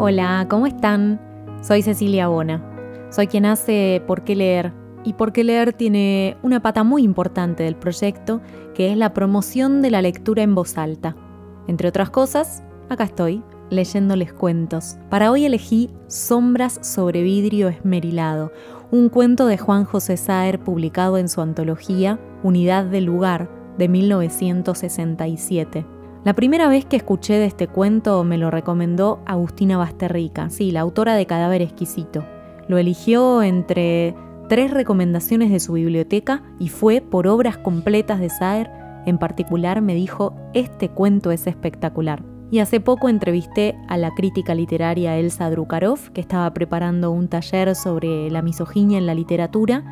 Hola, ¿cómo están? Soy Cecilia Bona. Soy quien hace Por qué leer. Y Por qué leer tiene una pata muy importante del proyecto, que es la promoción de la lectura en voz alta. Entre otras cosas, acá estoy, leyéndoles cuentos. Para hoy elegí Sombras sobre vidrio esmerilado, un cuento de Juan José Saer publicado en su antología Unidad de Lugar de 1967. La primera vez que escuché de este cuento me lo recomendó Agustina Basterrica, sí, la autora de Cadáver Exquisito. Lo eligió entre tres recomendaciones de su biblioteca y fue por obras completas de Saer. En particular me dijo, este cuento es espectacular. Y hace poco entrevisté a la crítica literaria Elsa Drukarov, que estaba preparando un taller sobre la misoginia en la literatura,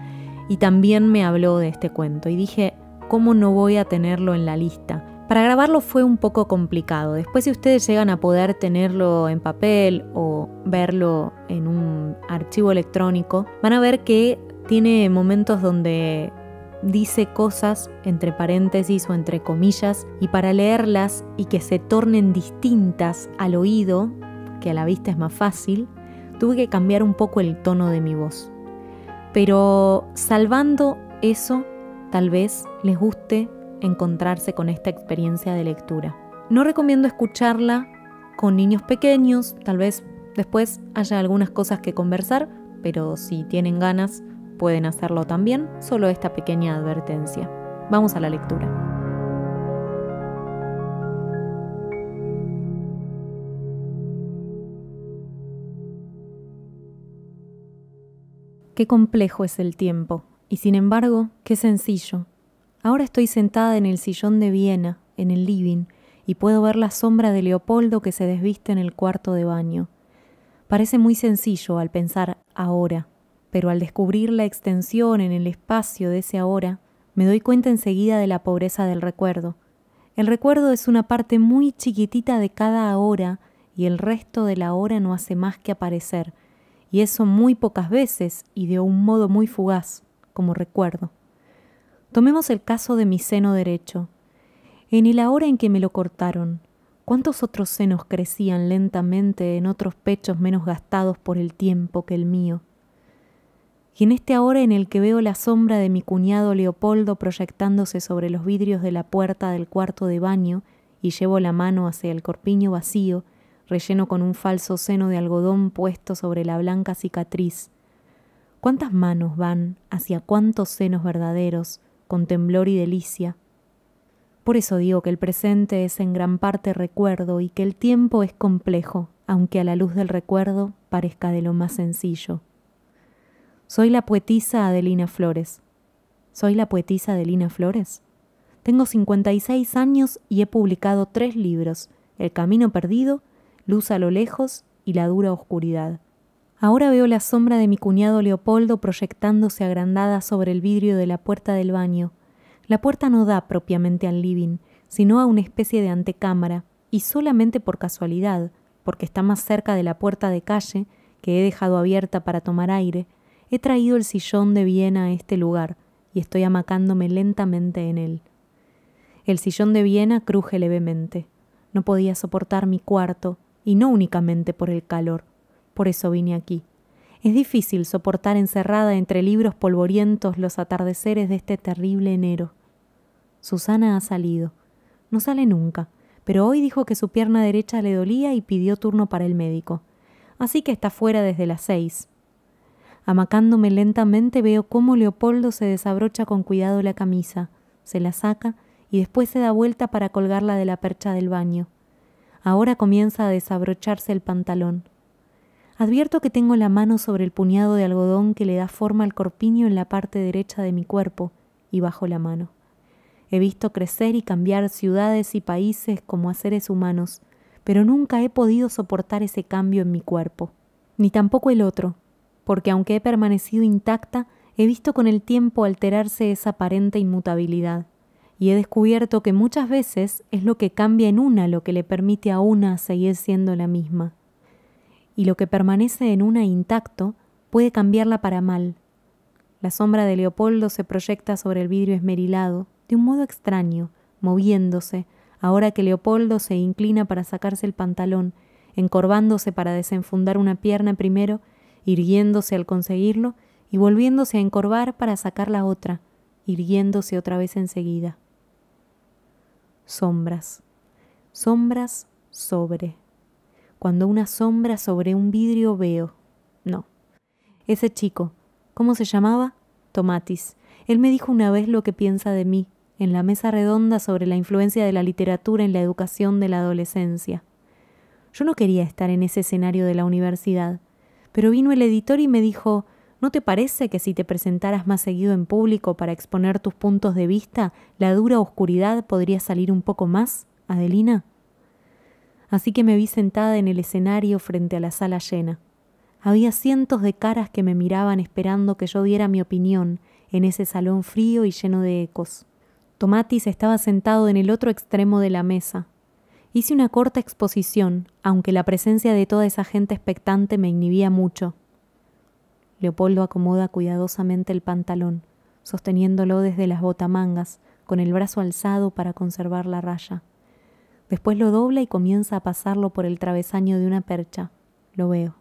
y también me habló de este cuento. Y dije, ¿cómo no voy a tenerlo en la lista? Para grabarlo fue un poco complicado. Después si ustedes llegan a poder tenerlo en papel o verlo en un archivo electrónico, van a ver que tiene momentos donde dice cosas entre paréntesis o entre comillas y para leerlas y que se tornen distintas al oído, que a la vista es más fácil, tuve que cambiar un poco el tono de mi voz. Pero salvando eso, tal vez les guste encontrarse con esta experiencia de lectura. No recomiendo escucharla con niños pequeños, tal vez después haya algunas cosas que conversar, pero si tienen ganas pueden hacerlo también, solo esta pequeña advertencia. Vamos a la lectura. Qué complejo es el tiempo, y sin embargo, qué sencillo Ahora estoy sentada en el sillón de Viena, en el living, y puedo ver la sombra de Leopoldo que se desviste en el cuarto de baño. Parece muy sencillo al pensar ahora, pero al descubrir la extensión en el espacio de ese ahora, me doy cuenta enseguida de la pobreza del recuerdo. El recuerdo es una parte muy chiquitita de cada ahora y el resto de la hora no hace más que aparecer, y eso muy pocas veces y de un modo muy fugaz, como recuerdo. Tomemos el caso de mi seno derecho. En el ahora en que me lo cortaron, ¿cuántos otros senos crecían lentamente en otros pechos menos gastados por el tiempo que el mío? Y en este hora en el que veo la sombra de mi cuñado Leopoldo proyectándose sobre los vidrios de la puerta del cuarto de baño y llevo la mano hacia el corpiño vacío, relleno con un falso seno de algodón puesto sobre la blanca cicatriz. ¿Cuántas manos van hacia cuántos senos verdaderos? con temblor y delicia. Por eso digo que el presente es en gran parte recuerdo y que el tiempo es complejo, aunque a la luz del recuerdo parezca de lo más sencillo. Soy la poetisa Adelina Flores. Soy la poetisa Adelina Flores. Tengo 56 años y he publicado tres libros, El Camino Perdido, Luz a lo Lejos y La Dura Oscuridad. Ahora veo la sombra de mi cuñado Leopoldo proyectándose agrandada sobre el vidrio de la puerta del baño. La puerta no da propiamente al living, sino a una especie de antecámara, y solamente por casualidad, porque está más cerca de la puerta de calle, que he dejado abierta para tomar aire, he traído el sillón de Viena a este lugar, y estoy amacándome lentamente en él. El sillón de Viena cruje levemente. No podía soportar mi cuarto, y no únicamente por el calor, por eso vine aquí. Es difícil soportar encerrada entre libros polvorientos los atardeceres de este terrible enero. Susana ha salido. No sale nunca, pero hoy dijo que su pierna derecha le dolía y pidió turno para el médico. Así que está fuera desde las seis. Amacándome lentamente veo cómo Leopoldo se desabrocha con cuidado la camisa, se la saca y después se da vuelta para colgarla de la percha del baño. Ahora comienza a desabrocharse el pantalón. Advierto que tengo la mano sobre el puñado de algodón que le da forma al corpiño en la parte derecha de mi cuerpo y bajo la mano. He visto crecer y cambiar ciudades y países como a seres humanos, pero nunca he podido soportar ese cambio en mi cuerpo, ni tampoco el otro, porque aunque he permanecido intacta, he visto con el tiempo alterarse esa aparente inmutabilidad, y he descubierto que muchas veces es lo que cambia en una lo que le permite a una seguir siendo la misma y lo que permanece en una intacto puede cambiarla para mal. La sombra de Leopoldo se proyecta sobre el vidrio esmerilado, de un modo extraño, moviéndose, ahora que Leopoldo se inclina para sacarse el pantalón, encorvándose para desenfundar una pierna primero, irguiéndose al conseguirlo y volviéndose a encorvar para sacar la otra, irguiéndose otra vez enseguida. Sombras. Sombras sobre cuando una sombra sobre un vidrio veo. No. Ese chico, ¿cómo se llamaba? Tomatis. Él me dijo una vez lo que piensa de mí, en la mesa redonda sobre la influencia de la literatura en la educación de la adolescencia. Yo no quería estar en ese escenario de la universidad, pero vino el editor y me dijo, ¿no te parece que si te presentaras más seguido en público para exponer tus puntos de vista, la dura oscuridad podría salir un poco más, Adelina? así que me vi sentada en el escenario frente a la sala llena. Había cientos de caras que me miraban esperando que yo diera mi opinión en ese salón frío y lleno de ecos. Tomatis estaba sentado en el otro extremo de la mesa. Hice una corta exposición, aunque la presencia de toda esa gente expectante me inhibía mucho. Leopoldo acomoda cuidadosamente el pantalón, sosteniéndolo desde las botamangas, con el brazo alzado para conservar la raya. Después lo dobla y comienza a pasarlo por el travesaño de una percha. Lo veo.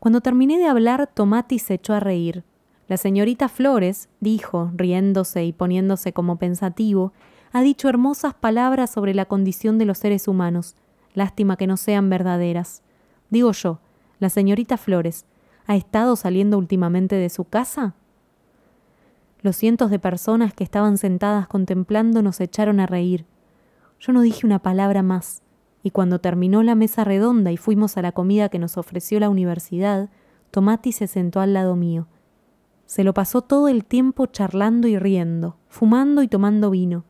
Cuando terminé de hablar, Tomati se echó a reír. La señorita Flores, dijo, riéndose y poniéndose como pensativo, ha dicho hermosas palabras sobre la condición de los seres humanos. Lástima que no sean verdaderas. Digo yo, la señorita Flores, ¿ha estado saliendo últimamente de su casa? Los cientos de personas que estaban sentadas contemplando nos echaron a reír. Yo no dije una palabra más, y cuando terminó la mesa redonda y fuimos a la comida que nos ofreció la universidad, Tomati se sentó al lado mío. Se lo pasó todo el tiempo charlando y riendo, fumando y tomando vino.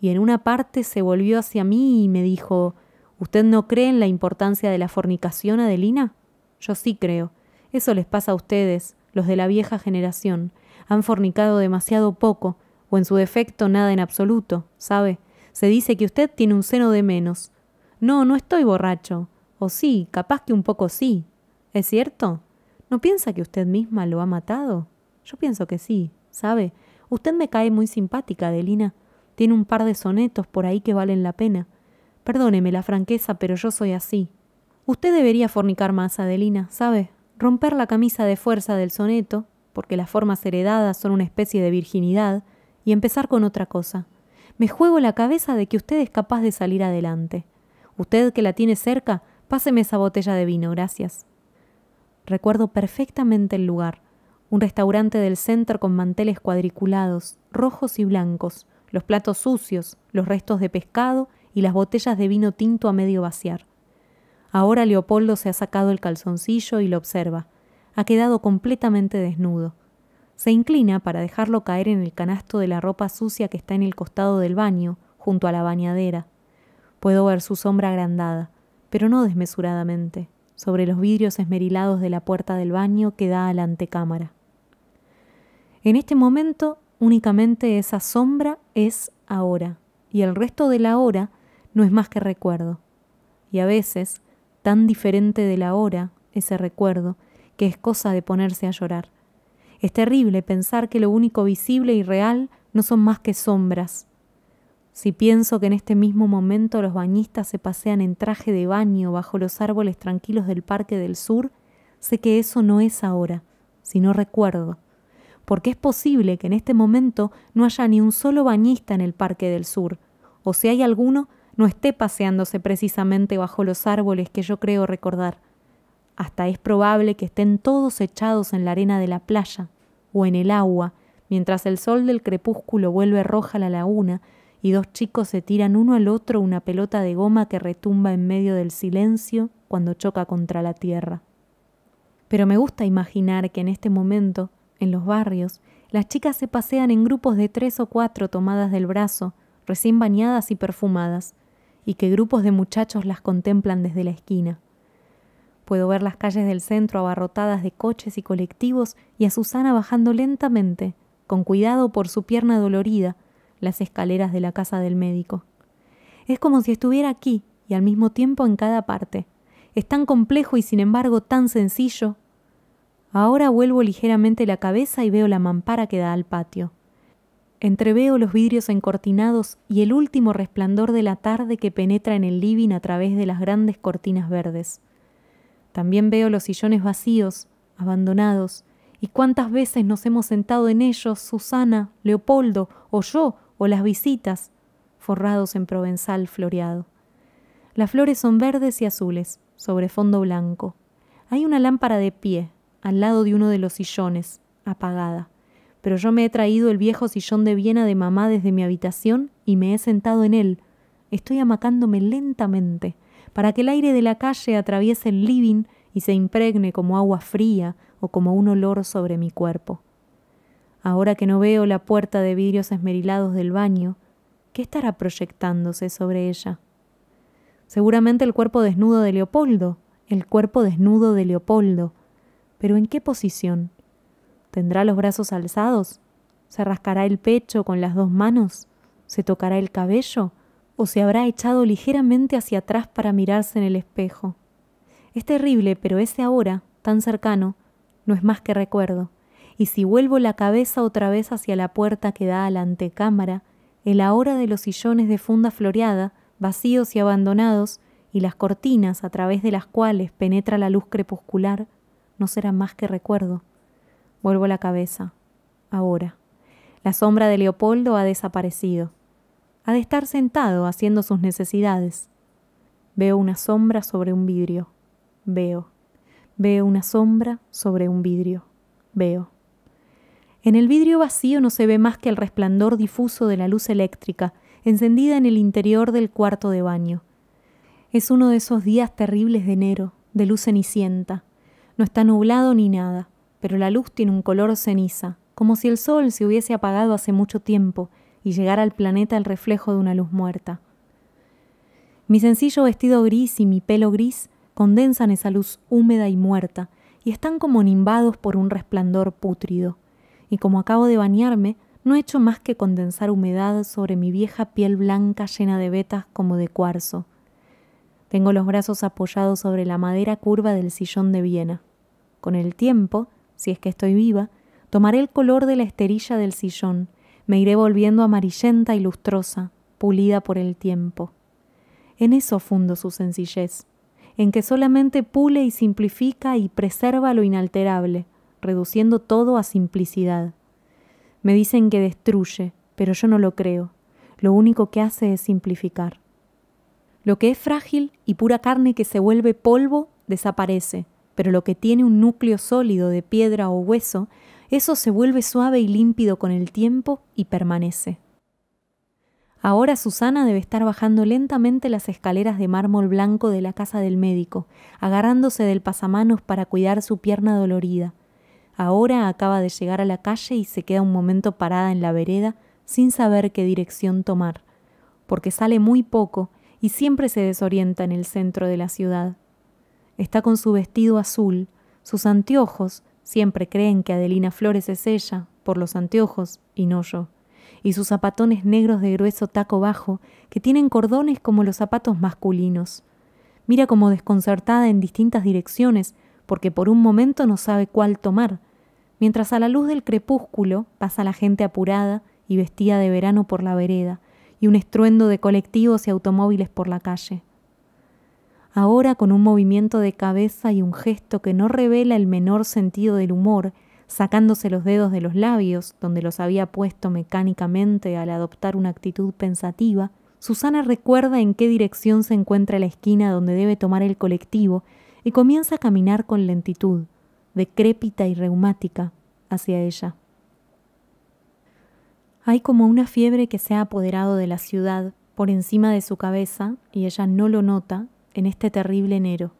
Y en una parte se volvió hacia mí y me dijo ¿Usted no cree en la importancia de la fornicación, Adelina? Yo sí creo. Eso les pasa a ustedes, los de la vieja generación. Han fornicado demasiado poco, o en su defecto nada en absoluto, ¿sabe? Se dice que usted tiene un seno de menos. No, no estoy borracho. O sí, capaz que un poco sí. ¿Es cierto? ¿No piensa que usted misma lo ha matado? Yo pienso que sí, ¿sabe? Usted me cae muy simpática, Adelina. Tiene un par de sonetos por ahí que valen la pena. Perdóneme la franqueza, pero yo soy así. Usted debería fornicar más, Adelina, ¿sabe? Romper la camisa de fuerza del soneto, porque las formas heredadas son una especie de virginidad, y empezar con otra cosa. Me juego la cabeza de que usted es capaz de salir adelante. Usted que la tiene cerca, páseme esa botella de vino, gracias. Recuerdo perfectamente el lugar. Un restaurante del centro con manteles cuadriculados, rojos y blancos, los platos sucios, los restos de pescado y las botellas de vino tinto a medio vaciar. Ahora Leopoldo se ha sacado el calzoncillo y lo observa. Ha quedado completamente desnudo. Se inclina para dejarlo caer en el canasto de la ropa sucia que está en el costado del baño, junto a la bañadera. Puedo ver su sombra agrandada, pero no desmesuradamente, sobre los vidrios esmerilados de la puerta del baño que da a la antecámara. En este momento, únicamente esa sombra es ahora, y el resto de la hora no es más que recuerdo. Y a veces, tan diferente de la hora, ese recuerdo, que es cosa de ponerse a llorar. Es terrible pensar que lo único visible y real no son más que sombras. Si pienso que en este mismo momento los bañistas se pasean en traje de baño bajo los árboles tranquilos del Parque del Sur, sé que eso no es ahora, sino recuerdo. Porque es posible que en este momento no haya ni un solo bañista en el Parque del Sur, o si hay alguno, no esté paseándose precisamente bajo los árboles que yo creo recordar. Hasta es probable que estén todos echados en la arena de la playa, o en el agua, mientras el sol del crepúsculo vuelve roja la laguna y dos chicos se tiran uno al otro una pelota de goma que retumba en medio del silencio cuando choca contra la tierra. Pero me gusta imaginar que en este momento, en los barrios, las chicas se pasean en grupos de tres o cuatro tomadas del brazo, recién bañadas y perfumadas, y que grupos de muchachos las contemplan desde la esquina. Puedo ver las calles del centro abarrotadas de coches y colectivos y a Susana bajando lentamente, con cuidado por su pierna dolorida, las escaleras de la casa del médico. Es como si estuviera aquí y al mismo tiempo en cada parte. Es tan complejo y sin embargo tan sencillo. Ahora vuelvo ligeramente la cabeza y veo la mampara que da al patio. Entreveo los vidrios encortinados y el último resplandor de la tarde que penetra en el living a través de las grandes cortinas verdes. También veo los sillones vacíos, abandonados, y cuántas veces nos hemos sentado en ellos Susana, Leopoldo, o yo, o las visitas, forrados en provenzal floreado. Las flores son verdes y azules, sobre fondo blanco. Hay una lámpara de pie, al lado de uno de los sillones, apagada. Pero yo me he traído el viejo sillón de Viena de mamá desde mi habitación y me he sentado en él. Estoy amacándome lentamente para que el aire de la calle atraviese el living y se impregne como agua fría o como un olor sobre mi cuerpo. Ahora que no veo la puerta de vidrios esmerilados del baño, ¿qué estará proyectándose sobre ella? Seguramente el cuerpo desnudo de Leopoldo, el cuerpo desnudo de Leopoldo. Pero ¿en qué posición? ¿Tendrá los brazos alzados? ¿Se rascará el pecho con las dos manos? ¿Se tocará el cabello? o se habrá echado ligeramente hacia atrás para mirarse en el espejo. Es terrible, pero ese ahora, tan cercano, no es más que recuerdo, y si vuelvo la cabeza otra vez hacia la puerta que da a la antecámara, el ahora de los sillones de funda floreada, vacíos y abandonados, y las cortinas a través de las cuales penetra la luz crepuscular, no será más que recuerdo. Vuelvo la cabeza. Ahora. La sombra de Leopoldo ha desaparecido ha de estar sentado haciendo sus necesidades. Veo una sombra sobre un vidrio. Veo. Veo una sombra sobre un vidrio. Veo. En el vidrio vacío no se ve más que el resplandor difuso de la luz eléctrica, encendida en el interior del cuarto de baño. Es uno de esos días terribles de enero, de luz cenicienta. No está nublado ni nada, pero la luz tiene un color ceniza, como si el sol se hubiese apagado hace mucho tiempo y llegar al planeta el reflejo de una luz muerta. Mi sencillo vestido gris y mi pelo gris condensan esa luz húmeda y muerta, y están como nimbados por un resplandor pútrido. Y como acabo de bañarme, no he hecho más que condensar humedad sobre mi vieja piel blanca llena de vetas como de cuarzo. Tengo los brazos apoyados sobre la madera curva del sillón de Viena. Con el tiempo, si es que estoy viva, tomaré el color de la esterilla del sillón me iré volviendo amarillenta y lustrosa, pulida por el tiempo. En eso fundo su sencillez, en que solamente pule y simplifica y preserva lo inalterable, reduciendo todo a simplicidad. Me dicen que destruye, pero yo no lo creo. Lo único que hace es simplificar. Lo que es frágil y pura carne que se vuelve polvo desaparece, pero lo que tiene un núcleo sólido de piedra o hueso eso se vuelve suave y límpido con el tiempo y permanece. Ahora Susana debe estar bajando lentamente las escaleras de mármol blanco de la casa del médico, agarrándose del pasamanos para cuidar su pierna dolorida. Ahora acaba de llegar a la calle y se queda un momento parada en la vereda sin saber qué dirección tomar, porque sale muy poco y siempre se desorienta en el centro de la ciudad. Está con su vestido azul, sus anteojos, Siempre creen que Adelina Flores es ella, por los anteojos, y no yo, y sus zapatones negros de grueso taco bajo, que tienen cordones como los zapatos masculinos. Mira como desconcertada en distintas direcciones, porque por un momento no sabe cuál tomar, mientras a la luz del crepúsculo pasa la gente apurada y vestida de verano por la vereda, y un estruendo de colectivos y automóviles por la calle. Ahora, con un movimiento de cabeza y un gesto que no revela el menor sentido del humor, sacándose los dedos de los labios, donde los había puesto mecánicamente al adoptar una actitud pensativa, Susana recuerda en qué dirección se encuentra la esquina donde debe tomar el colectivo y comienza a caminar con lentitud, decrépita y reumática, hacia ella. Hay como una fiebre que se ha apoderado de la ciudad por encima de su cabeza y ella no lo nota en este terrible enero.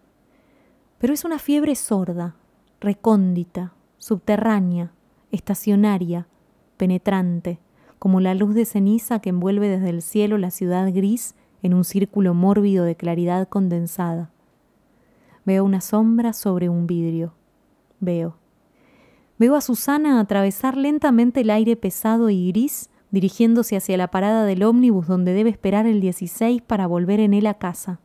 Pero es una fiebre sorda, recóndita, subterránea, estacionaria, penetrante, como la luz de ceniza que envuelve desde el cielo la ciudad gris en un círculo mórbido de claridad condensada. Veo una sombra sobre un vidrio. Veo. Veo a Susana atravesar lentamente el aire pesado y gris, dirigiéndose hacia la parada del ómnibus donde debe esperar el 16 para volver en él a casa.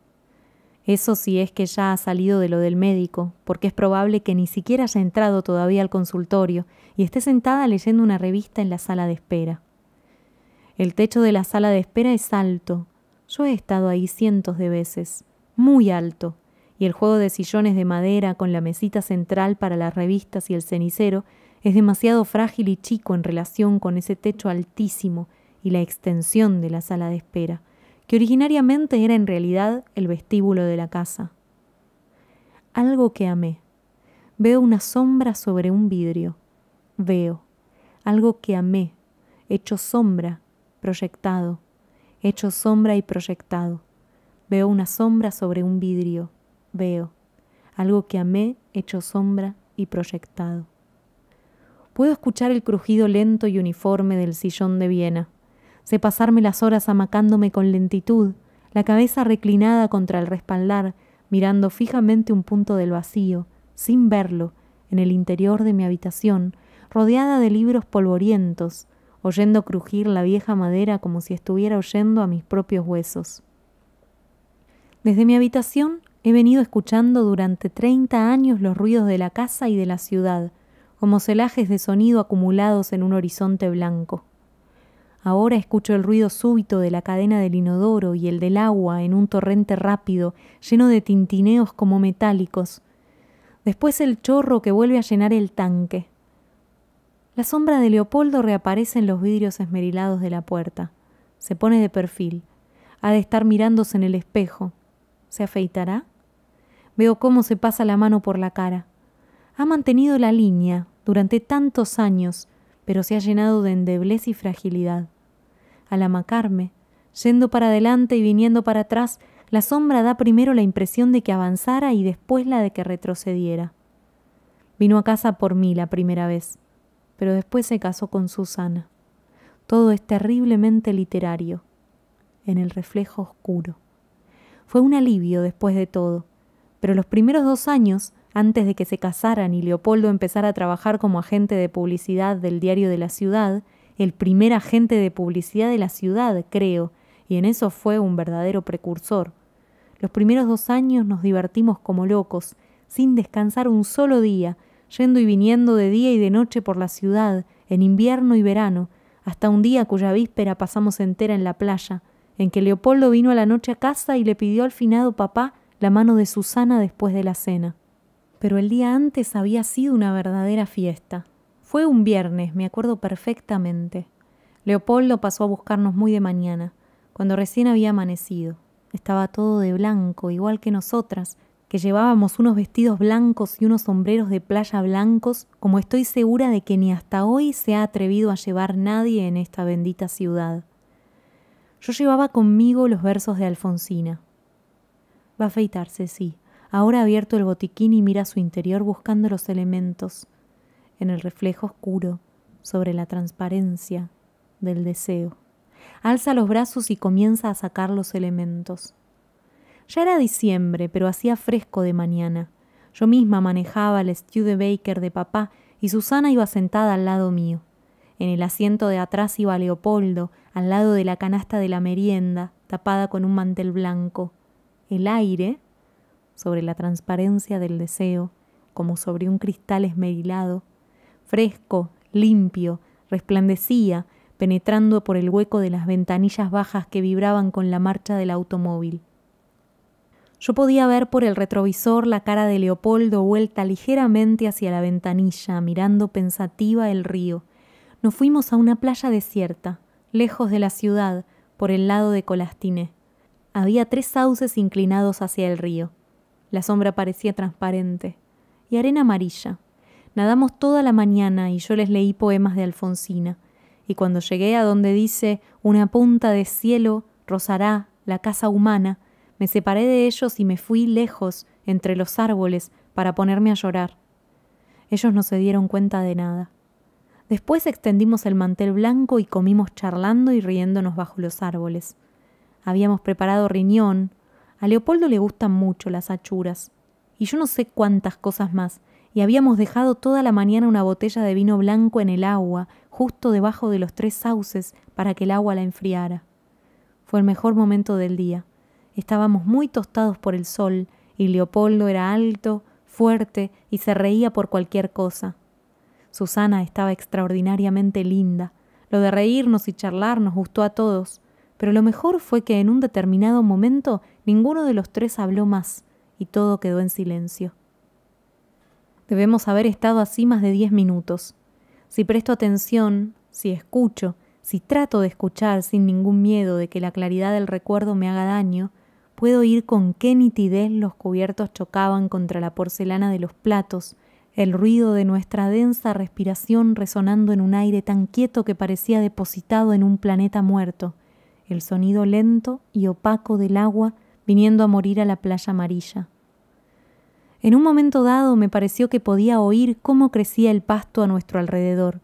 Eso sí es que ya ha salido de lo del médico, porque es probable que ni siquiera haya entrado todavía al consultorio y esté sentada leyendo una revista en la sala de espera. El techo de la sala de espera es alto. Yo he estado ahí cientos de veces, muy alto, y el juego de sillones de madera con la mesita central para las revistas y el cenicero es demasiado frágil y chico en relación con ese techo altísimo y la extensión de la sala de espera que originariamente era en realidad el vestíbulo de la casa. Algo que amé. Veo una sombra sobre un vidrio. Veo. Algo que amé, hecho sombra, proyectado, hecho sombra y proyectado. Veo una sombra sobre un vidrio. Veo. Algo que amé, hecho sombra y proyectado. Puedo escuchar el crujido lento y uniforme del sillón de Viena Sé pasarme las horas amacándome con lentitud, la cabeza reclinada contra el respaldar, mirando fijamente un punto del vacío, sin verlo, en el interior de mi habitación, rodeada de libros polvorientos, oyendo crujir la vieja madera como si estuviera oyendo a mis propios huesos. Desde mi habitación he venido escuchando durante 30 años los ruidos de la casa y de la ciudad, como celajes de sonido acumulados en un horizonte blanco. Ahora escucho el ruido súbito de la cadena del inodoro y el del agua en un torrente rápido, lleno de tintineos como metálicos. Después el chorro que vuelve a llenar el tanque. La sombra de Leopoldo reaparece en los vidrios esmerilados de la puerta. Se pone de perfil. Ha de estar mirándose en el espejo. ¿Se afeitará? Veo cómo se pasa la mano por la cara. Ha mantenido la línea durante tantos años, pero se ha llenado de endeblez y fragilidad al amacarme, yendo para adelante y viniendo para atrás, la sombra da primero la impresión de que avanzara y después la de que retrocediera. Vino a casa por mí la primera vez, pero después se casó con Susana. Todo es terriblemente literario, en el reflejo oscuro. Fue un alivio después de todo, pero los primeros dos años, antes de que se casaran y Leopoldo empezara a trabajar como agente de publicidad del diario de la ciudad, el primer agente de publicidad de la ciudad, creo, y en eso fue un verdadero precursor. Los primeros dos años nos divertimos como locos, sin descansar un solo día, yendo y viniendo de día y de noche por la ciudad, en invierno y verano, hasta un día cuya víspera pasamos entera en la playa, en que Leopoldo vino a la noche a casa y le pidió al finado papá la mano de Susana después de la cena. Pero el día antes había sido una verdadera fiesta. Fue un viernes, me acuerdo perfectamente. Leopoldo pasó a buscarnos muy de mañana, cuando recién había amanecido. Estaba todo de blanco, igual que nosotras, que llevábamos unos vestidos blancos y unos sombreros de playa blancos, como estoy segura de que ni hasta hoy se ha atrevido a llevar nadie en esta bendita ciudad. Yo llevaba conmigo los versos de Alfonsina. Va a afeitarse, sí. Ahora ha abierto el botiquín y mira su interior buscando los elementos en el reflejo oscuro sobre la transparencia del deseo. Alza los brazos y comienza a sacar los elementos. Ya era diciembre, pero hacía fresco de mañana. Yo misma manejaba el baker de papá y Susana iba sentada al lado mío. En el asiento de atrás iba Leopoldo, al lado de la canasta de la merienda, tapada con un mantel blanco. El aire, sobre la transparencia del deseo, como sobre un cristal esmerilado, fresco, limpio, resplandecía, penetrando por el hueco de las ventanillas bajas que vibraban con la marcha del automóvil. Yo podía ver por el retrovisor la cara de Leopoldo vuelta ligeramente hacia la ventanilla, mirando pensativa el río. Nos fuimos a una playa desierta, lejos de la ciudad, por el lado de Colastiné. Había tres sauces inclinados hacia el río. La sombra parecía transparente y arena amarilla, Nadamos toda la mañana y yo les leí poemas de Alfonsina. Y cuando llegué a donde dice una punta de cielo rozará la casa humana, me separé de ellos y me fui lejos entre los árboles para ponerme a llorar. Ellos no se dieron cuenta de nada. Después extendimos el mantel blanco y comimos charlando y riéndonos bajo los árboles. Habíamos preparado riñón. A Leopoldo le gustan mucho las achuras. Y yo no sé cuántas cosas más, y habíamos dejado toda la mañana una botella de vino blanco en el agua, justo debajo de los tres sauces, para que el agua la enfriara. Fue el mejor momento del día. Estábamos muy tostados por el sol, y Leopoldo era alto, fuerte y se reía por cualquier cosa. Susana estaba extraordinariamente linda. Lo de reírnos y charlar nos gustó a todos, pero lo mejor fue que en un determinado momento ninguno de los tres habló más, y todo quedó en silencio. Debemos haber estado así más de diez minutos. Si presto atención, si escucho, si trato de escuchar sin ningún miedo de que la claridad del recuerdo me haga daño, puedo oír con qué nitidez los cubiertos chocaban contra la porcelana de los platos, el ruido de nuestra densa respiración resonando en un aire tan quieto que parecía depositado en un planeta muerto, el sonido lento y opaco del agua viniendo a morir a la playa amarilla. En un momento dado me pareció que podía oír cómo crecía el pasto a nuestro alrededor,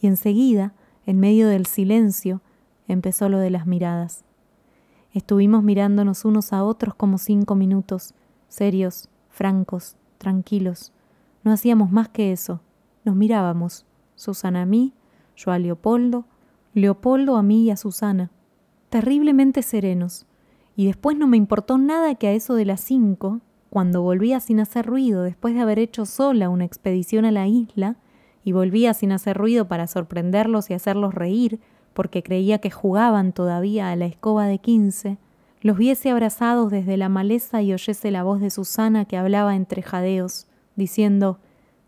y enseguida, en medio del silencio, empezó lo de las miradas. Estuvimos mirándonos unos a otros como cinco minutos, serios, francos, tranquilos. No hacíamos más que eso. Nos mirábamos, Susana a mí, yo a Leopoldo, Leopoldo a mí y a Susana. Terriblemente serenos. Y después no me importó nada que a eso de las cinco cuando volvía sin hacer ruido después de haber hecho sola una expedición a la isla, y volvía sin hacer ruido para sorprenderlos y hacerlos reír, porque creía que jugaban todavía a la escoba de quince, los viese abrazados desde la maleza y oyese la voz de Susana que hablaba entre jadeos, diciendo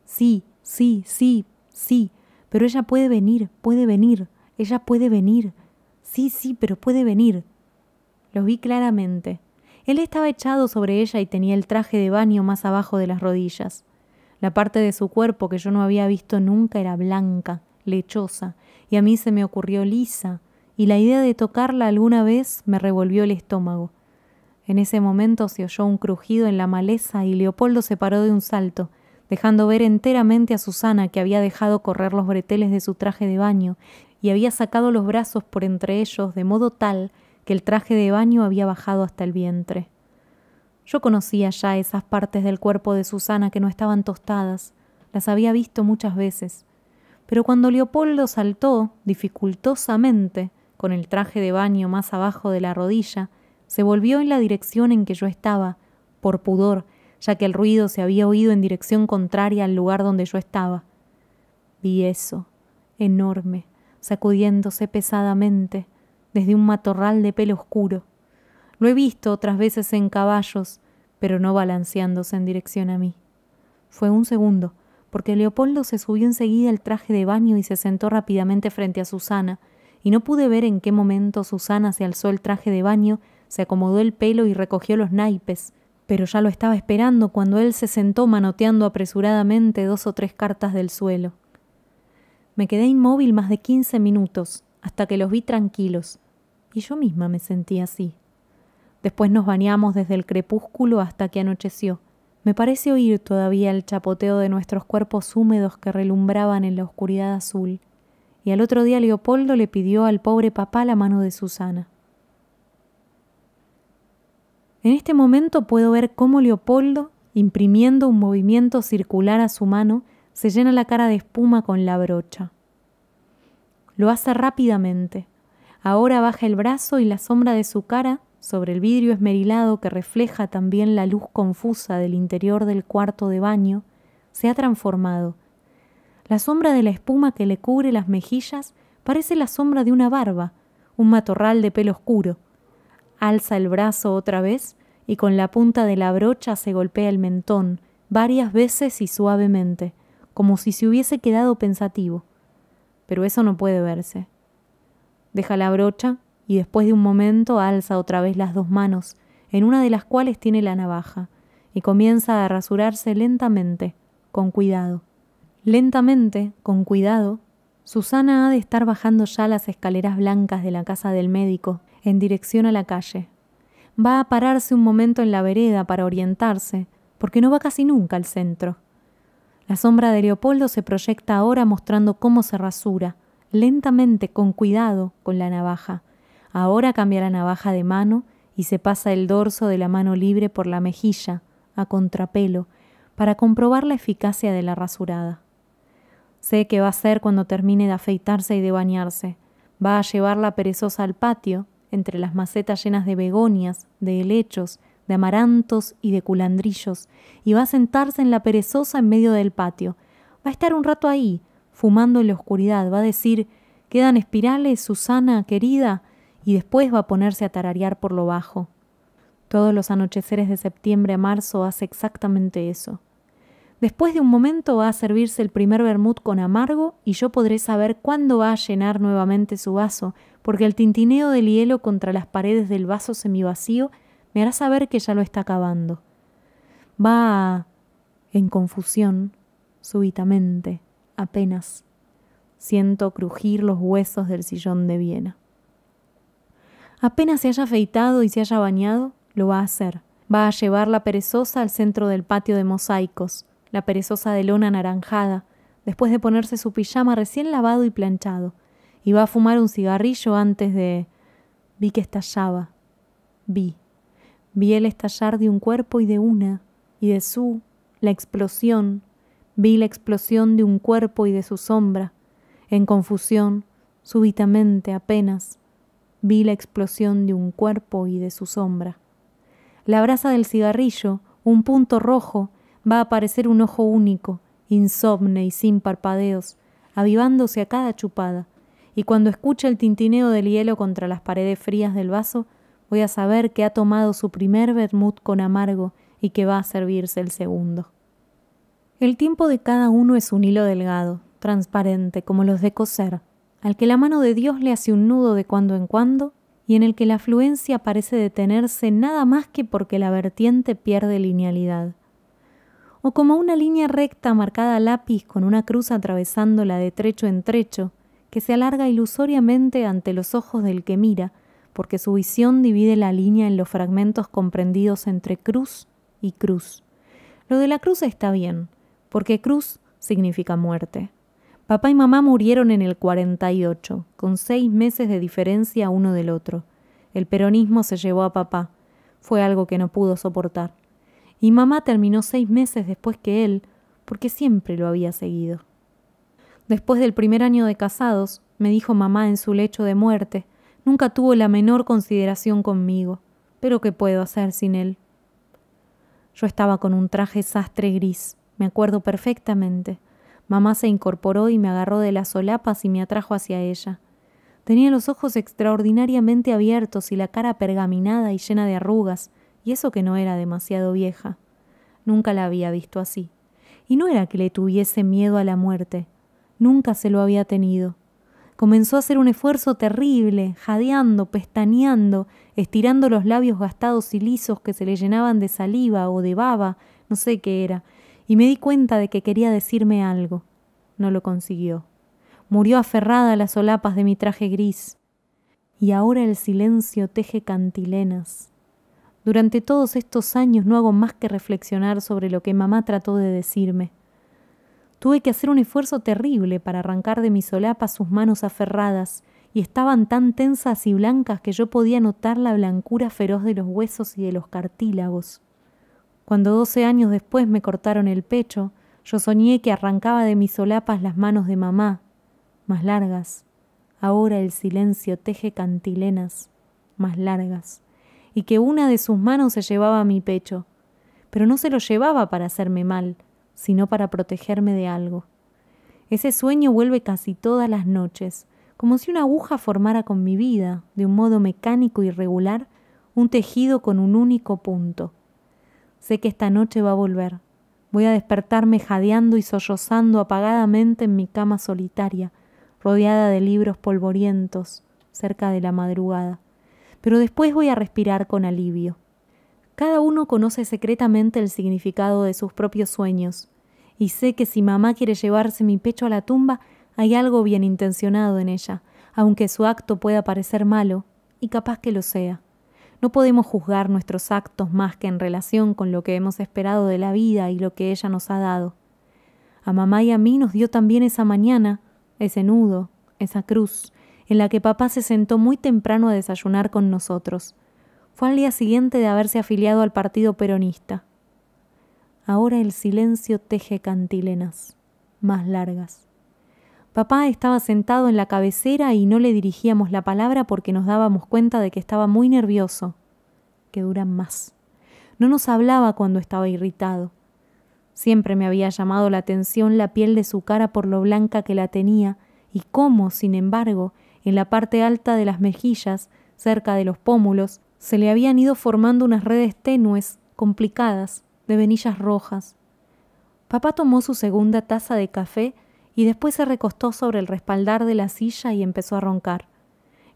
Sí, sí, sí, sí, pero ella puede venir, puede venir, ella puede venir, sí, sí, pero puede venir. Los vi claramente, él estaba echado sobre ella y tenía el traje de baño más abajo de las rodillas. La parte de su cuerpo que yo no había visto nunca era blanca, lechosa, y a mí se me ocurrió lisa, y la idea de tocarla alguna vez me revolvió el estómago. En ese momento se oyó un crujido en la maleza y Leopoldo se paró de un salto, dejando ver enteramente a Susana que había dejado correr los breteles de su traje de baño y había sacado los brazos por entre ellos de modo tal que el traje de baño había bajado hasta el vientre. Yo conocía ya esas partes del cuerpo de Susana que no estaban tostadas, las había visto muchas veces. Pero cuando Leopoldo saltó, dificultosamente, con el traje de baño más abajo de la rodilla, se volvió en la dirección en que yo estaba, por pudor, ya que el ruido se había oído en dirección contraria al lugar donde yo estaba. Vi eso, enorme, sacudiéndose pesadamente, desde un matorral de pelo oscuro. Lo he visto otras veces en caballos, pero no balanceándose en dirección a mí. Fue un segundo, porque Leopoldo se subió enseguida el traje de baño y se sentó rápidamente frente a Susana, y no pude ver en qué momento Susana se alzó el traje de baño, se acomodó el pelo y recogió los naipes, pero ya lo estaba esperando cuando él se sentó manoteando apresuradamente dos o tres cartas del suelo. Me quedé inmóvil más de quince minutos, hasta que los vi tranquilos, y yo misma me sentí así. Después nos bañamos desde el crepúsculo hasta que anocheció. Me parece oír todavía el chapoteo de nuestros cuerpos húmedos que relumbraban en la oscuridad azul, y al otro día Leopoldo le pidió al pobre papá la mano de Susana. En este momento puedo ver cómo Leopoldo, imprimiendo un movimiento circular a su mano, se llena la cara de espuma con la brocha. Lo hace rápidamente, Ahora baja el brazo y la sombra de su cara sobre el vidrio esmerilado que refleja también la luz confusa del interior del cuarto de baño, se ha transformado. La sombra de la espuma que le cubre las mejillas parece la sombra de una barba, un matorral de pelo oscuro. Alza el brazo otra vez y con la punta de la brocha se golpea el mentón, varias veces y suavemente, como si se hubiese quedado pensativo. Pero eso no puede verse. Deja la brocha y después de un momento alza otra vez las dos manos, en una de las cuales tiene la navaja, y comienza a rasurarse lentamente, con cuidado. Lentamente, con cuidado, Susana ha de estar bajando ya las escaleras blancas de la casa del médico, en dirección a la calle. Va a pararse un momento en la vereda para orientarse, porque no va casi nunca al centro. La sombra de Leopoldo se proyecta ahora mostrando cómo se rasura, lentamente, con cuidado, con la navaja. Ahora cambia la navaja de mano y se pasa el dorso de la mano libre por la mejilla, a contrapelo, para comprobar la eficacia de la rasurada. Sé qué va a hacer cuando termine de afeitarse y de bañarse. Va a llevar la perezosa al patio, entre las macetas llenas de begonias, de helechos, de amarantos y de culandrillos, y va a sentarse en la perezosa en medio del patio. Va a estar un rato ahí, fumando en la oscuridad. Va a decir, quedan espirales, Susana, querida, y después va a ponerse a tararear por lo bajo. Todos los anocheceres de septiembre a marzo hace exactamente eso. Después de un momento va a servirse el primer vermut con amargo y yo podré saber cuándo va a llenar nuevamente su vaso, porque el tintineo del hielo contra las paredes del vaso semivacío me hará saber que ya lo está acabando. Va en confusión, súbitamente, apenas. Siento crujir los huesos del sillón de Viena. Apenas se haya afeitado y se haya bañado, lo va a hacer. Va a llevar la perezosa al centro del patio de mosaicos, la perezosa de lona anaranjada, después de ponerse su pijama recién lavado y planchado, y va a fumar un cigarrillo antes de... Vi que estallaba. Vi. Vi el estallar de un cuerpo y de una, y de su, la explosión, Vi la explosión de un cuerpo y de su sombra. En confusión, súbitamente apenas, vi la explosión de un cuerpo y de su sombra. La brasa del cigarrillo, un punto rojo, va a aparecer un ojo único, insomne y sin parpadeos, avivándose a cada chupada, y cuando escuche el tintineo del hielo contra las paredes frías del vaso, voy a saber que ha tomado su primer vermut con amargo y que va a servirse el segundo. El tiempo de cada uno es un hilo delgado, transparente, como los de coser, al que la mano de Dios le hace un nudo de cuando en cuando y en el que la afluencia parece detenerse nada más que porque la vertiente pierde linealidad. O como una línea recta marcada a lápiz con una cruz atravesándola de trecho en trecho, que se alarga ilusoriamente ante los ojos del que mira, porque su visión divide la línea en los fragmentos comprendidos entre cruz y cruz. Lo de la cruz está bien, porque cruz significa muerte. Papá y mamá murieron en el 48, con seis meses de diferencia uno del otro. El peronismo se llevó a papá. Fue algo que no pudo soportar. Y mamá terminó seis meses después que él, porque siempre lo había seguido. Después del primer año de casados, me dijo mamá en su lecho de muerte, nunca tuvo la menor consideración conmigo, pero ¿qué puedo hacer sin él? Yo estaba con un traje sastre gris, me acuerdo perfectamente. Mamá se incorporó y me agarró de las solapas y me atrajo hacia ella. Tenía los ojos extraordinariamente abiertos y la cara pergaminada y llena de arrugas, y eso que no era demasiado vieja. Nunca la había visto así. Y no era que le tuviese miedo a la muerte. Nunca se lo había tenido. Comenzó a hacer un esfuerzo terrible, jadeando, pestañeando, estirando los labios gastados y lisos que se le llenaban de saliva o de baba, no sé qué era, y me di cuenta de que quería decirme algo. No lo consiguió. Murió aferrada a las solapas de mi traje gris. Y ahora el silencio teje cantilenas. Durante todos estos años no hago más que reflexionar sobre lo que mamá trató de decirme. Tuve que hacer un esfuerzo terrible para arrancar de mi solapas sus manos aferradas, y estaban tan tensas y blancas que yo podía notar la blancura feroz de los huesos y de los cartílagos. Cuando doce años después me cortaron el pecho, yo soñé que arrancaba de mis solapas las manos de mamá, más largas. Ahora el silencio teje cantilenas, más largas, y que una de sus manos se llevaba a mi pecho, pero no se lo llevaba para hacerme mal, sino para protegerme de algo. Ese sueño vuelve casi todas las noches, como si una aguja formara con mi vida, de un modo mecánico y regular, un tejido con un único punto. Sé que esta noche va a volver. Voy a despertarme jadeando y sollozando apagadamente en mi cama solitaria, rodeada de libros polvorientos, cerca de la madrugada. Pero después voy a respirar con alivio. Cada uno conoce secretamente el significado de sus propios sueños, y sé que si mamá quiere llevarse mi pecho a la tumba, hay algo bien intencionado en ella, aunque su acto pueda parecer malo, y capaz que lo sea. No podemos juzgar nuestros actos más que en relación con lo que hemos esperado de la vida y lo que ella nos ha dado. A mamá y a mí nos dio también esa mañana, ese nudo, esa cruz, en la que papá se sentó muy temprano a desayunar con nosotros. Fue al día siguiente de haberse afiliado al Partido Peronista. Ahora el silencio teje cantilenas, más largas. Papá estaba sentado en la cabecera y no le dirigíamos la palabra porque nos dábamos cuenta de que estaba muy nervioso. Que duran más. No nos hablaba cuando estaba irritado. Siempre me había llamado la atención la piel de su cara por lo blanca que la tenía y cómo, sin embargo, en la parte alta de las mejillas, cerca de los pómulos, se le habían ido formando unas redes tenues, complicadas, de venillas rojas. Papá tomó su segunda taza de café y después se recostó sobre el respaldar de la silla y empezó a roncar.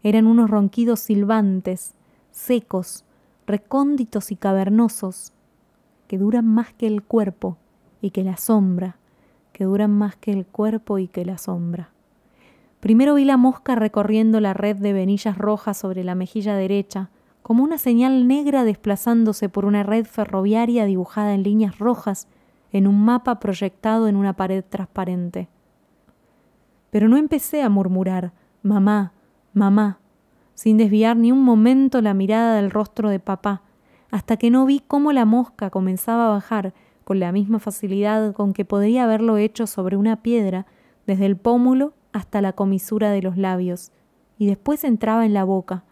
Eran unos ronquidos silbantes, secos, recónditos y cavernosos, que duran más que el cuerpo y que la sombra, que duran más que el cuerpo y que la sombra. Primero vi la mosca recorriendo la red de venillas rojas sobre la mejilla derecha, como una señal negra desplazándose por una red ferroviaria dibujada en líneas rojas en un mapa proyectado en una pared transparente pero no empecé a murmurar Mamá, mamá, sin desviar ni un momento la mirada del rostro de papá, hasta que no vi cómo la mosca comenzaba a bajar con la misma facilidad con que podría haberlo hecho sobre una piedra, desde el pómulo hasta la comisura de los labios, y después entraba en la boca.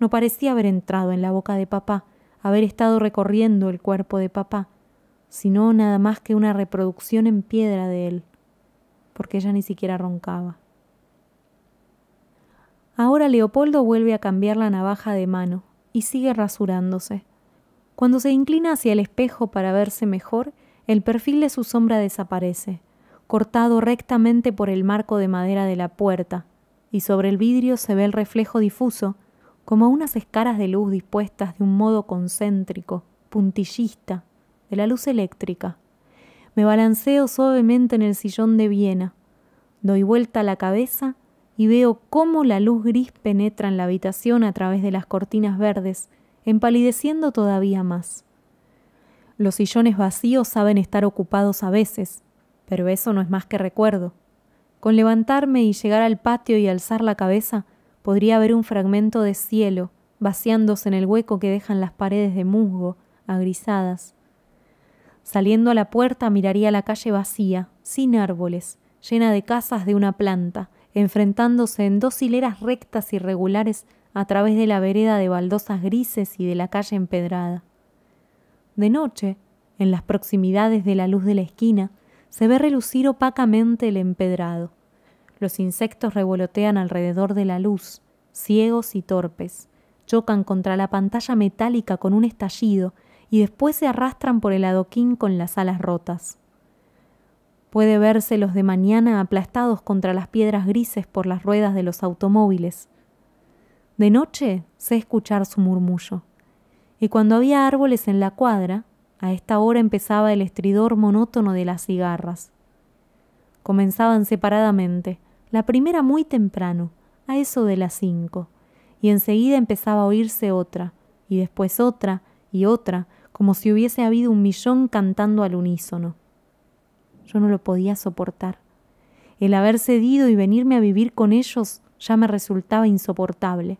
No parecía haber entrado en la boca de papá, haber estado recorriendo el cuerpo de papá, sino nada más que una reproducción en piedra de él porque ella ni siquiera roncaba. Ahora Leopoldo vuelve a cambiar la navaja de mano y sigue rasurándose. Cuando se inclina hacia el espejo para verse mejor, el perfil de su sombra desaparece, cortado rectamente por el marco de madera de la puerta, y sobre el vidrio se ve el reflejo difuso, como unas escaras de luz dispuestas de un modo concéntrico, puntillista, de la luz eléctrica. Me balanceo suavemente en el sillón de Viena. Doy vuelta la cabeza y veo cómo la luz gris penetra en la habitación a través de las cortinas verdes, empalideciendo todavía más. Los sillones vacíos saben estar ocupados a veces, pero eso no es más que recuerdo. Con levantarme y llegar al patio y alzar la cabeza, podría ver un fragmento de cielo vaciándose en el hueco que dejan las paredes de musgo, agrisadas. Saliendo a la puerta miraría la calle vacía, sin árboles, llena de casas de una planta, enfrentándose en dos hileras rectas y regulares a través de la vereda de baldosas grises y de la calle empedrada. De noche, en las proximidades de la luz de la esquina, se ve relucir opacamente el empedrado. Los insectos revolotean alrededor de la luz, ciegos y torpes. Chocan contra la pantalla metálica con un estallido y después se arrastran por el adoquín con las alas rotas. Puede verse los de mañana aplastados contra las piedras grises por las ruedas de los automóviles. De noche sé escuchar su murmullo. Y cuando había árboles en la cuadra, a esta hora empezaba el estridor monótono de las cigarras. Comenzaban separadamente, la primera muy temprano, a eso de las cinco, y enseguida empezaba a oírse otra, y después otra, y otra, como si hubiese habido un millón cantando al unísono. Yo no lo podía soportar. El haber cedido y venirme a vivir con ellos ya me resultaba insoportable.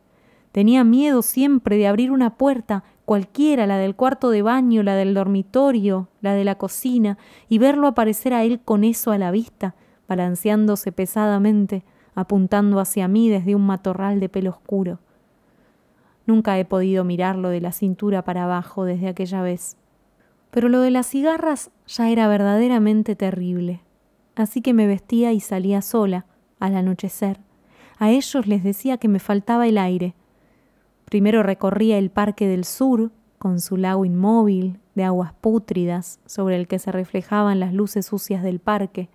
Tenía miedo siempre de abrir una puerta, cualquiera, la del cuarto de baño, la del dormitorio, la de la cocina, y verlo aparecer a él con eso a la vista, balanceándose pesadamente, apuntando hacia mí desde un matorral de pelo oscuro. Nunca he podido mirarlo de la cintura para abajo desde aquella vez. Pero lo de las cigarras ya era verdaderamente terrible. Así que me vestía y salía sola, al anochecer. A ellos les decía que me faltaba el aire. Primero recorría el Parque del Sur, con su lago inmóvil, de aguas pútridas, sobre el que se reflejaban las luces sucias del parque.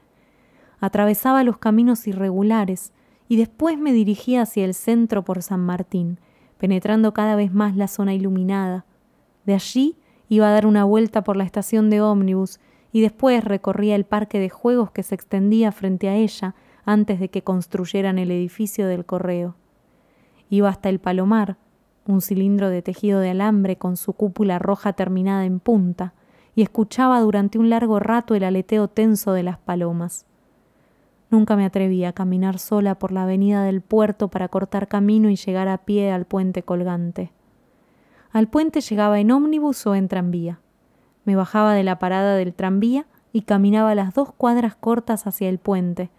Atravesaba los caminos irregulares y después me dirigía hacia el centro por San Martín, penetrando cada vez más la zona iluminada. De allí iba a dar una vuelta por la estación de ómnibus y después recorría el parque de juegos que se extendía frente a ella antes de que construyeran el edificio del correo. Iba hasta el palomar, un cilindro de tejido de alambre con su cúpula roja terminada en punta, y escuchaba durante un largo rato el aleteo tenso de las palomas. Nunca me atreví a caminar sola por la avenida del puerto para cortar camino y llegar a pie al puente colgante. Al puente llegaba en ómnibus o en tranvía. Me bajaba de la parada del tranvía y caminaba las dos cuadras cortas hacia el puente,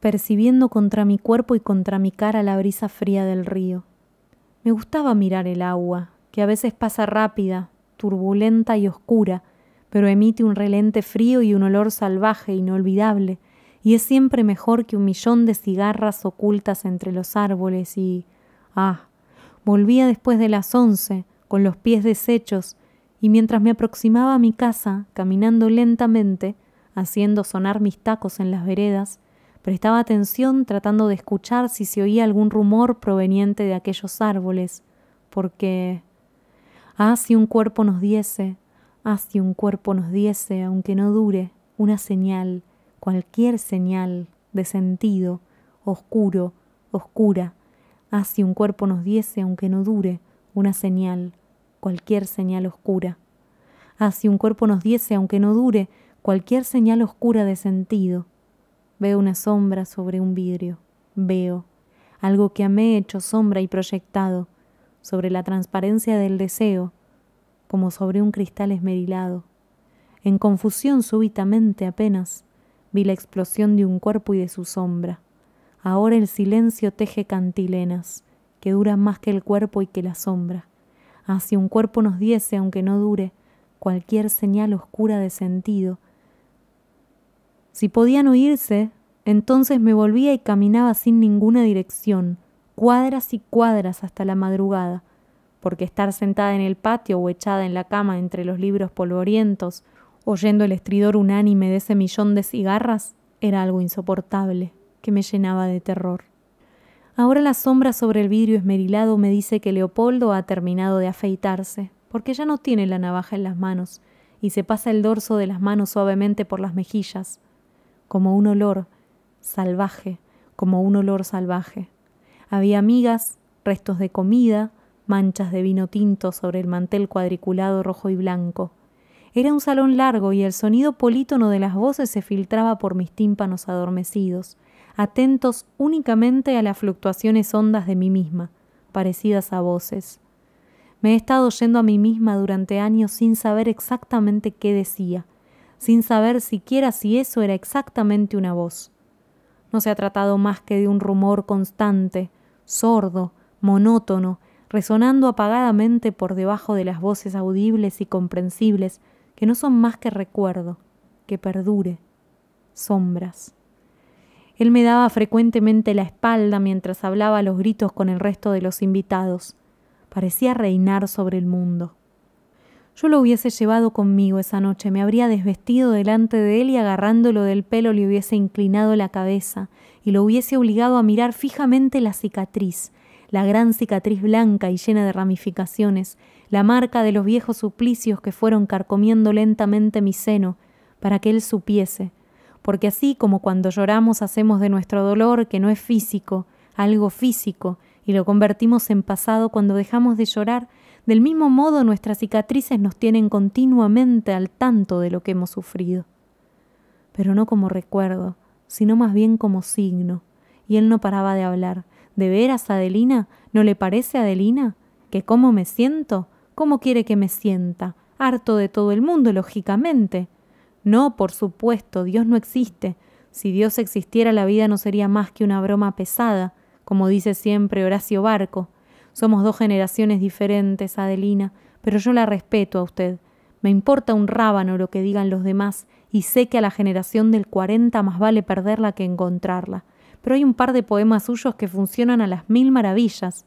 percibiendo contra mi cuerpo y contra mi cara la brisa fría del río. Me gustaba mirar el agua, que a veces pasa rápida, turbulenta y oscura, pero emite un relente frío y un olor salvaje e inolvidable, y es siempre mejor que un millón de cigarras ocultas entre los árboles y... Ah, volvía después de las once, con los pies deshechos, y mientras me aproximaba a mi casa, caminando lentamente, haciendo sonar mis tacos en las veredas, prestaba atención tratando de escuchar si se oía algún rumor proveniente de aquellos árboles, porque... Ah, si un cuerpo nos diese, ah, si un cuerpo nos diese, aunque no dure, una señal, cualquier señal de sentido oscuro, oscura, así un cuerpo nos diese, aunque no dure, una señal, cualquier señal oscura. Así un cuerpo nos diese, aunque no dure, cualquier señal oscura de sentido. Veo una sombra sobre un vidrio, veo algo que he hecho sombra y proyectado sobre la transparencia del deseo, como sobre un cristal esmerilado. En confusión súbitamente apenas, Vi la explosión de un cuerpo y de su sombra. Ahora el silencio teje cantilenas, que duran más que el cuerpo y que la sombra. Hacia ah, si un cuerpo nos diese, aunque no dure, cualquier señal oscura de sentido. Si podían oírse, entonces me volvía y caminaba sin ninguna dirección, cuadras y cuadras hasta la madrugada, porque estar sentada en el patio o echada en la cama entre los libros polvorientos oyendo el estridor unánime de ese millón de cigarras, era algo insoportable, que me llenaba de terror. Ahora la sombra sobre el vidrio esmerilado me dice que Leopoldo ha terminado de afeitarse, porque ya no tiene la navaja en las manos, y se pasa el dorso de las manos suavemente por las mejillas, como un olor salvaje, como un olor salvaje. Había migas, restos de comida, manchas de vino tinto sobre el mantel cuadriculado rojo y blanco. Era un salón largo y el sonido polítono de las voces se filtraba por mis tímpanos adormecidos, atentos únicamente a las fluctuaciones hondas de mí misma, parecidas a voces. Me he estado oyendo a mí misma durante años sin saber exactamente qué decía, sin saber siquiera si eso era exactamente una voz. No se ha tratado más que de un rumor constante, sordo, monótono, resonando apagadamente por debajo de las voces audibles y comprensibles que no son más que recuerdo, que perdure, sombras. Él me daba frecuentemente la espalda mientras hablaba los gritos con el resto de los invitados. Parecía reinar sobre el mundo. Yo lo hubiese llevado conmigo esa noche, me habría desvestido delante de él y agarrándolo del pelo le hubiese inclinado la cabeza y lo hubiese obligado a mirar fijamente la cicatriz, la gran cicatriz blanca y llena de ramificaciones la marca de los viejos suplicios que fueron carcomiendo lentamente mi seno, para que él supiese, porque así como cuando lloramos hacemos de nuestro dolor, que no es físico, algo físico, y lo convertimos en pasado cuando dejamos de llorar, del mismo modo nuestras cicatrices nos tienen continuamente al tanto de lo que hemos sufrido. Pero no como recuerdo, sino más bien como signo. Y él no paraba de hablar. ¿De veras, Adelina? ¿No le parece, Adelina? ¿Que cómo me siento? ¿Cómo quiere que me sienta? Harto de todo el mundo, lógicamente. No, por supuesto, Dios no existe. Si Dios existiera, la vida no sería más que una broma pesada, como dice siempre Horacio Barco. Somos dos generaciones diferentes, Adelina, pero yo la respeto a usted. Me importa un rábano lo que digan los demás, y sé que a la generación del cuarenta más vale perderla que encontrarla. Pero hay un par de poemas suyos que funcionan a las mil maravillas.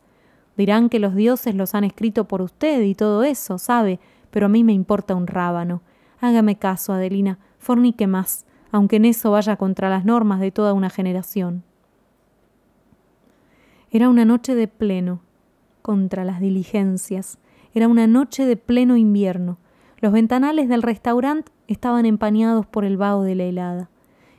Dirán que los dioses los han escrito por usted y todo eso, sabe, pero a mí me importa un rábano. Hágame caso, Adelina, fornique más, aunque en eso vaya contra las normas de toda una generación. Era una noche de pleno, contra las diligencias. Era una noche de pleno invierno. Los ventanales del restaurante estaban empañados por el vaho de la helada.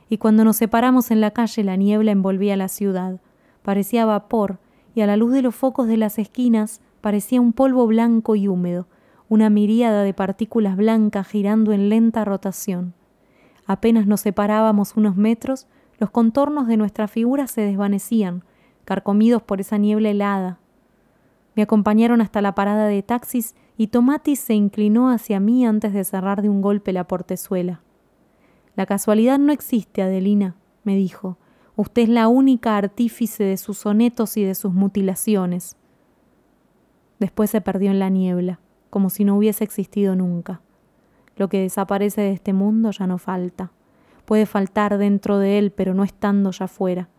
Y cuando nos separamos en la calle la niebla envolvía la ciudad. Parecía vapor y a la luz de los focos de las esquinas parecía un polvo blanco y húmedo, una miríada de partículas blancas girando en lenta rotación. Apenas nos separábamos unos metros, los contornos de nuestra figura se desvanecían, carcomidos por esa niebla helada. Me acompañaron hasta la parada de taxis y Tomatis se inclinó hacia mí antes de cerrar de un golpe la portezuela. La casualidad no existe, Adelina, me dijo. Usted es la única artífice de sus sonetos y de sus mutilaciones. Después se perdió en la niebla, como si no hubiese existido nunca. Lo que desaparece de este mundo ya no falta. Puede faltar dentro de él, pero no estando ya fuera.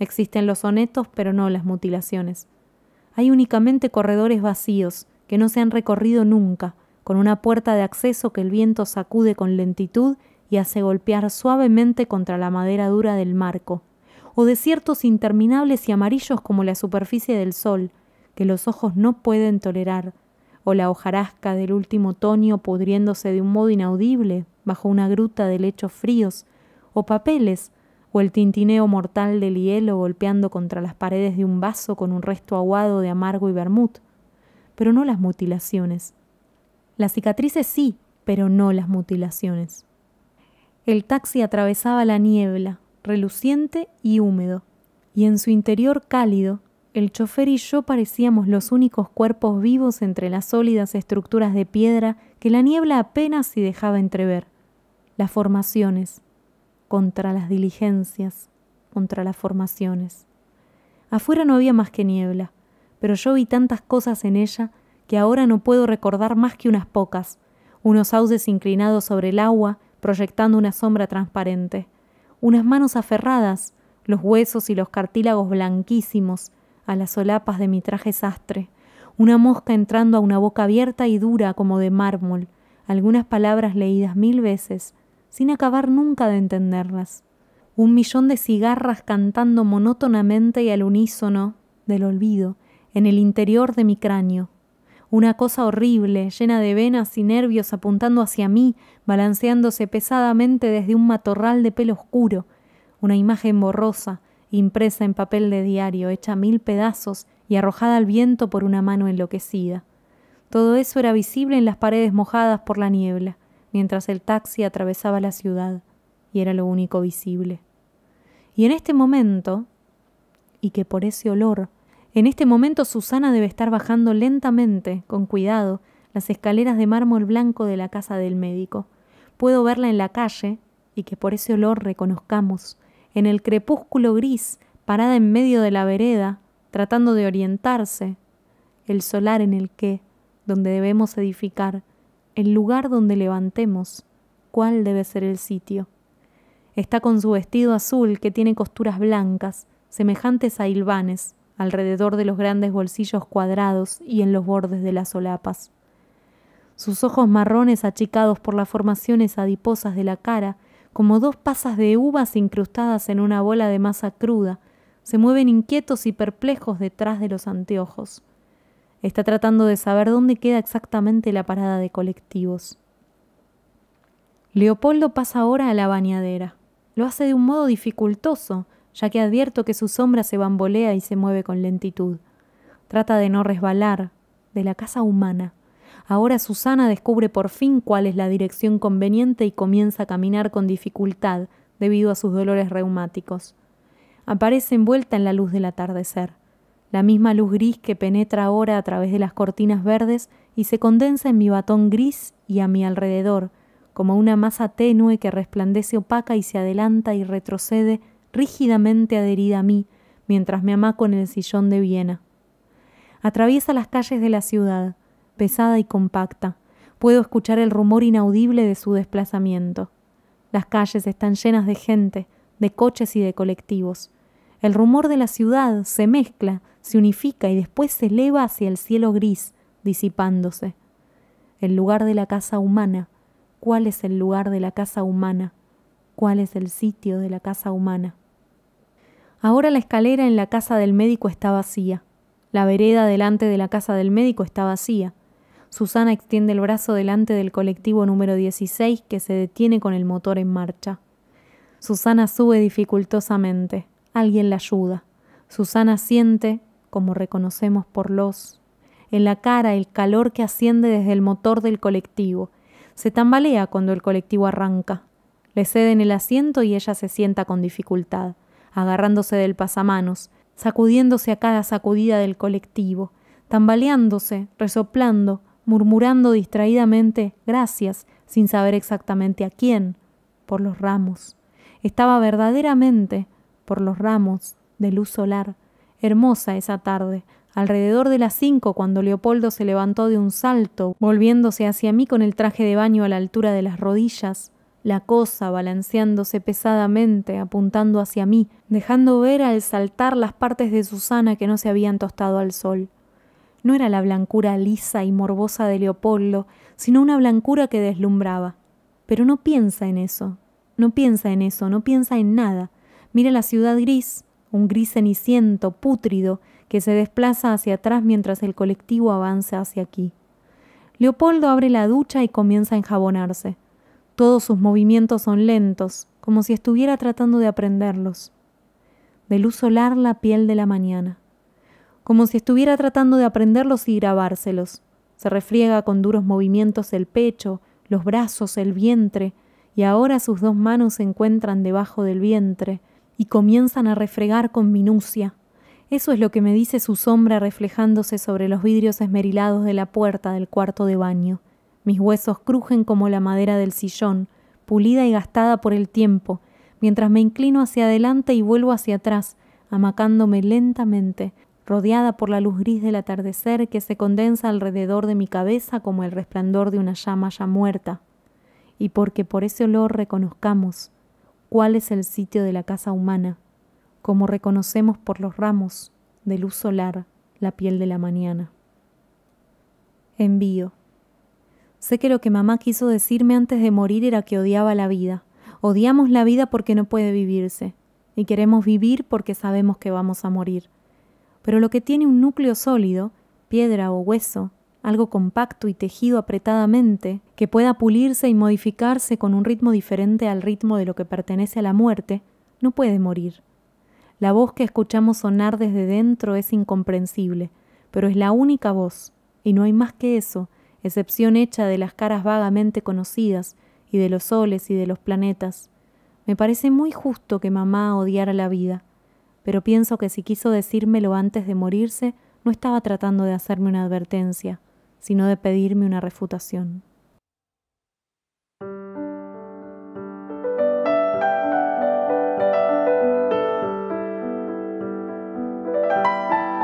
Existen los sonetos, pero no las mutilaciones. Hay únicamente corredores vacíos, que no se han recorrido nunca, con una puerta de acceso que el viento sacude con lentitud y hace golpear suavemente contra la madera dura del marco, o desiertos interminables y amarillos como la superficie del sol, que los ojos no pueden tolerar, o la hojarasca del último otoño pudriéndose de un modo inaudible bajo una gruta de lechos fríos, o papeles, o el tintineo mortal del hielo golpeando contra las paredes de un vaso con un resto aguado de amargo y vermut, pero no las mutilaciones. Las cicatrices sí, pero no las mutilaciones. El taxi atravesaba la niebla, reluciente y húmedo, y en su interior cálido, el chofer y yo parecíamos los únicos cuerpos vivos entre las sólidas estructuras de piedra que la niebla apenas si dejaba entrever. Las formaciones, contra las diligencias, contra las formaciones. Afuera no había más que niebla, pero yo vi tantas cosas en ella que ahora no puedo recordar más que unas pocas, unos sauces inclinados sobre el agua, proyectando una sombra transparente, unas manos aferradas, los huesos y los cartílagos blanquísimos, a las solapas de mi traje sastre, una mosca entrando a una boca abierta y dura como de mármol, algunas palabras leídas mil veces, sin acabar nunca de entenderlas, un millón de cigarras cantando monótonamente y al unísono del olvido en el interior de mi cráneo, una cosa horrible, llena de venas y nervios apuntando hacia mí, balanceándose pesadamente desde un matorral de pelo oscuro, una imagen borrosa, impresa en papel de diario, hecha mil pedazos y arrojada al viento por una mano enloquecida. Todo eso era visible en las paredes mojadas por la niebla, mientras el taxi atravesaba la ciudad, y era lo único visible. Y en este momento, y que por ese olor en este momento Susana debe estar bajando lentamente, con cuidado, las escaleras de mármol blanco de la casa del médico. Puedo verla en la calle y que por ese olor reconozcamos, en el crepúsculo gris, parada en medio de la vereda, tratando de orientarse, el solar en el que, donde debemos edificar, el lugar donde levantemos, cuál debe ser el sitio. Está con su vestido azul que tiene costuras blancas, semejantes a hilvanes, alrededor de los grandes bolsillos cuadrados y en los bordes de las solapas. Sus ojos marrones achicados por las formaciones adiposas de la cara, como dos pasas de uvas incrustadas en una bola de masa cruda, se mueven inquietos y perplejos detrás de los anteojos. Está tratando de saber dónde queda exactamente la parada de colectivos. Leopoldo pasa ahora a la bañadera. Lo hace de un modo dificultoso, ya que advierto que su sombra se bambolea y se mueve con lentitud. Trata de no resbalar de la casa humana. Ahora Susana descubre por fin cuál es la dirección conveniente y comienza a caminar con dificultad debido a sus dolores reumáticos. Aparece envuelta en la luz del atardecer, la misma luz gris que penetra ahora a través de las cortinas verdes y se condensa en mi batón gris y a mi alrededor, como una masa tenue que resplandece opaca y se adelanta y retrocede rígidamente adherida a mí mientras me amaco en el sillón de Viena. Atraviesa las calles de la ciudad, pesada y compacta. Puedo escuchar el rumor inaudible de su desplazamiento. Las calles están llenas de gente, de coches y de colectivos. El rumor de la ciudad se mezcla, se unifica y después se eleva hacia el cielo gris, disipándose. El lugar de la casa humana. ¿Cuál es el lugar de la casa humana? ¿Cuál es el sitio de la casa humana? Ahora la escalera en la casa del médico está vacía. La vereda delante de la casa del médico está vacía. Susana extiende el brazo delante del colectivo número 16 que se detiene con el motor en marcha. Susana sube dificultosamente. Alguien la ayuda. Susana siente, como reconocemos por los, en la cara el calor que asciende desde el motor del colectivo. Se tambalea cuando el colectivo arranca. Le ceden el asiento y ella se sienta con dificultad agarrándose del pasamanos, sacudiéndose a cada sacudida del colectivo, tambaleándose, resoplando, murmurando distraídamente gracias, sin saber exactamente a quién, por los ramos. Estaba verdaderamente por los ramos de luz solar. Hermosa esa tarde, alrededor de las cinco cuando Leopoldo se levantó de un salto, volviéndose hacia mí con el traje de baño a la altura de las rodillas, la cosa balanceándose pesadamente, apuntando hacia mí, dejando ver al saltar las partes de Susana que no se habían tostado al sol. No era la blancura lisa y morbosa de Leopoldo, sino una blancura que deslumbraba. Pero no piensa en eso, no piensa en eso, no piensa en nada. Mira la ciudad gris, un gris ceniciento, pútrido, que se desplaza hacia atrás mientras el colectivo avanza hacia aquí. Leopoldo abre la ducha y comienza a enjabonarse. Todos sus movimientos son lentos, como si estuviera tratando de aprenderlos. De luz solar la piel de la mañana. Como si estuviera tratando de aprenderlos y grabárselos. Se refriega con duros movimientos el pecho, los brazos, el vientre, y ahora sus dos manos se encuentran debajo del vientre y comienzan a refregar con minucia. Eso es lo que me dice su sombra reflejándose sobre los vidrios esmerilados de la puerta del cuarto de baño. Mis huesos crujen como la madera del sillón, pulida y gastada por el tiempo, mientras me inclino hacia adelante y vuelvo hacia atrás, amacándome lentamente, rodeada por la luz gris del atardecer que se condensa alrededor de mi cabeza como el resplandor de una llama ya muerta, y porque por ese olor reconozcamos cuál es el sitio de la casa humana, como reconocemos por los ramos de luz solar la piel de la mañana. Envío. Sé que lo que mamá quiso decirme antes de morir era que odiaba la vida. Odiamos la vida porque no puede vivirse. Y queremos vivir porque sabemos que vamos a morir. Pero lo que tiene un núcleo sólido, piedra o hueso, algo compacto y tejido apretadamente, que pueda pulirse y modificarse con un ritmo diferente al ritmo de lo que pertenece a la muerte, no puede morir. La voz que escuchamos sonar desde dentro es incomprensible, pero es la única voz, y no hay más que eso, excepción hecha de las caras vagamente conocidas y de los soles y de los planetas. Me parece muy justo que mamá odiara la vida, pero pienso que si quiso decírmelo antes de morirse, no estaba tratando de hacerme una advertencia, sino de pedirme una refutación.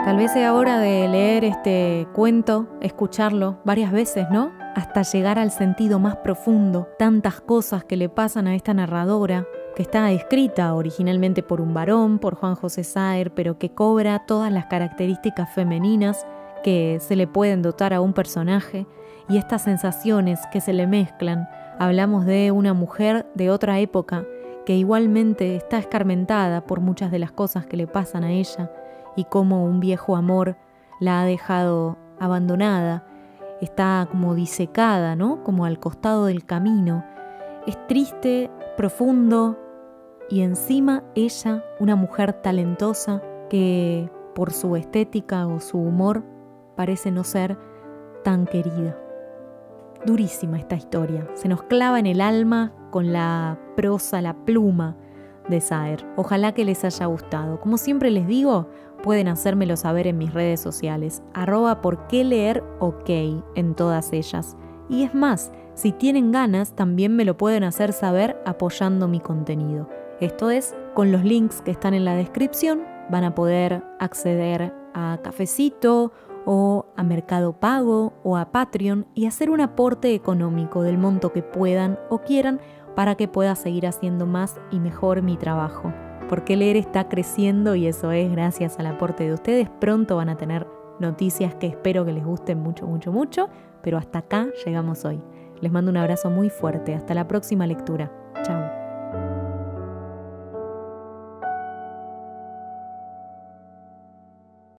Tal vez sea hora de leer este cuento, escucharlo varias veces, ¿no? Hasta llegar al sentido más profundo, tantas cosas que le pasan a esta narradora, que está escrita originalmente por un varón, por Juan José Saer, pero que cobra todas las características femeninas que se le pueden dotar a un personaje y estas sensaciones que se le mezclan. Hablamos de una mujer de otra época que igualmente está escarmentada por muchas de las cosas que le pasan a ella y cómo un viejo amor la ha dejado abandonada, está como disecada, ¿no? Como al costado del camino. Es triste, profundo y encima ella, una mujer talentosa que por su estética o su humor parece no ser tan querida. Durísima esta historia, se nos clava en el alma con la prosa, la pluma de Saer. Ojalá que les haya gustado. Como siempre les digo, pueden hacérmelo saber en mis redes sociales, arroba por qué leer ok en todas ellas. Y es más, si tienen ganas, también me lo pueden hacer saber apoyando mi contenido. Esto es, con los links que están en la descripción, van a poder acceder a Cafecito o a Mercado Pago o a Patreon y hacer un aporte económico del monto que puedan o quieran para que pueda seguir haciendo más y mejor mi trabajo porque leer está creciendo y eso es gracias al aporte de ustedes. Pronto van a tener noticias que espero que les gusten mucho, mucho, mucho, pero hasta acá llegamos hoy. Les mando un abrazo muy fuerte. Hasta la próxima lectura. Chao.